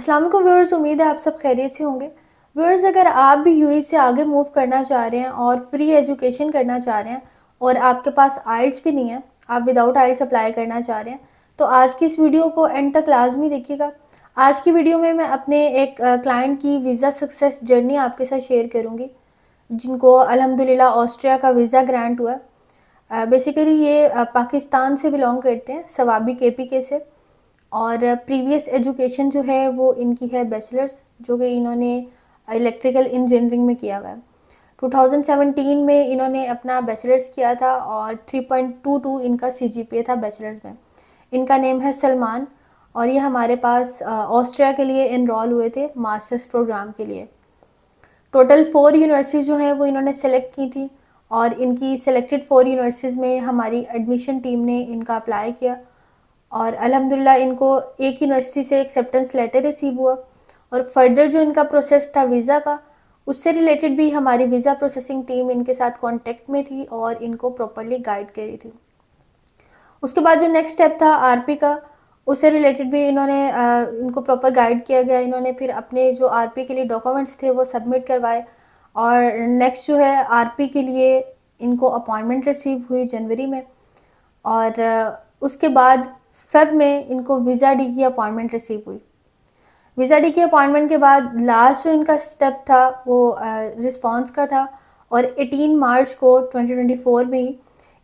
असलम वालेकुम व्यूअर्स उम्मीद है आप सब खैरियत से होंगे व्यूअर्स अगर आप भी यू e से आगे मूव करना चाह रहे हैं और फ्री एजुकेशन करना चाह रहे हैं और आपके पास आइल्स भी नहीं है आप विदाउट आइल्स अप्लाई करना चाह रहे हैं तो आज की इस वीडियो को एंड तक लाजमी देखिएगा आज की वीडियो में मैं अपने एक क्लाइंट की वीज़ा सक्सेस जर्नी आपके साथ शेयर करूँगी जिनको अलहमदिल्ला ऑस्ट्रिया का वीज़ा ग्रांट हुआ बेसिकली ये पाकिस्तान से बिलोंग करते हैं सवाबी के पी के से और प्रीवियस एजुकेशन जो है वो इनकी है बैचलर्स जो कि इन्होंने इलेक्ट्रिकल इंजीनियरिंग में किया हुआ है 2017 में इन्होंने अपना बैचलर्स किया था और 3.22 इनका सी था बैचलर्स में इनका नेम है सलमान और ये हमारे पास ऑस्ट्रिया के लिए इनरोल हुए थे मास्टर्स प्रोग्राम के लिए टोटल फोर यूनिवर्सिटीज़ जो हैं वो इन्होंने सेलेक्ट की थी और इनकी सेलेक्टेड फोर यूनिवर्सिटीज़ में हमारी एडमिशन टीम ने इनका अप्लाई किया और अलहमदिल्ला इनको एक यूनिवर्सिटी से एक्सेप्टेंस लेटर रिसीव हुआ और फर्दर जो इनका प्रोसेस था वीज़ा का उससे रिलेटेड भी हमारी वीज़ा प्रोसेसिंग टीम इनके साथ कांटेक्ट में थी और इनको प्रॉपरली गाइड करी थी उसके बाद जो नेक्स्ट स्टेप था आरपी का उससे रिलेटेड भी इन्होंने आ, इनको प्रॉपर गाइड किया गया इन्होंने फिर अपने जो आर के लिए डॉक्यूमेंट्स थे वो सबमिट करवाए और नेक्स्ट जो है आर के लिए इनको अपॉइंटमेंट रिसीव हुई जनवरी में और उसके बाद फेब में इनको वीज़ा डी की अपॉइंटमेंट रिसीव हुई वीज़ा डी की अपॉइंटमेंट के बाद लास्ट जो इनका स्टेप था वो रिस्पॉन्स का था और 18 मार्च को 2024 में ही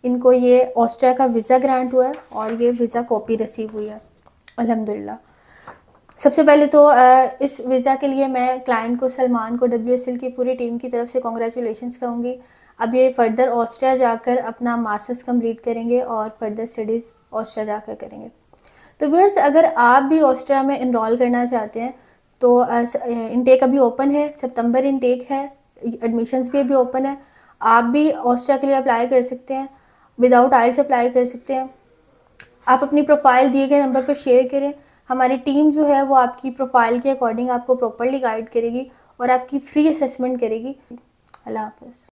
इनको ये ऑस्ट्रिया का वीज़ा ग्रांट हुआ है और ये वीज़ा कॉपी रिसीव हुई है अलहमदिल्ला सबसे पहले तो इस वीज़ा के लिए मैं क्लाइंट को सलमान को डब्ल्यू की पूरी टीम की तरफ से कॉन्ग्रेचुलेशन कहूँगी अब ये फर्दर ऑस्ट्रिया जाकर अपना मास्टर्स कंप्लीट करेंगे और फर्दर स्टडीज़ ऑस्ट्रिया जाकर करेंगे तो व्यूअर्स अगर आप भी ऑस्ट्रिया में इनरोल करना चाहते हैं तो इनटेक अभी ओपन है सितंबर इनटेक है एडमिशन्स भी अभी ओपन है आप भी ऑस्ट्रिया के लिए अप्लाई कर सकते हैं विदाउट आइल्स अप्लाई कर सकते हैं आप अपनी प्रोफाइल दिए गए नंबर पर शेयर करें हमारी टीम जो है वो आपकी प्रोफाइल के अकॉर्डिंग आपको प्रॉपरली गाइड करेगी और आपकी फ्री असेसमेंट करेगी अल्लाह हाफ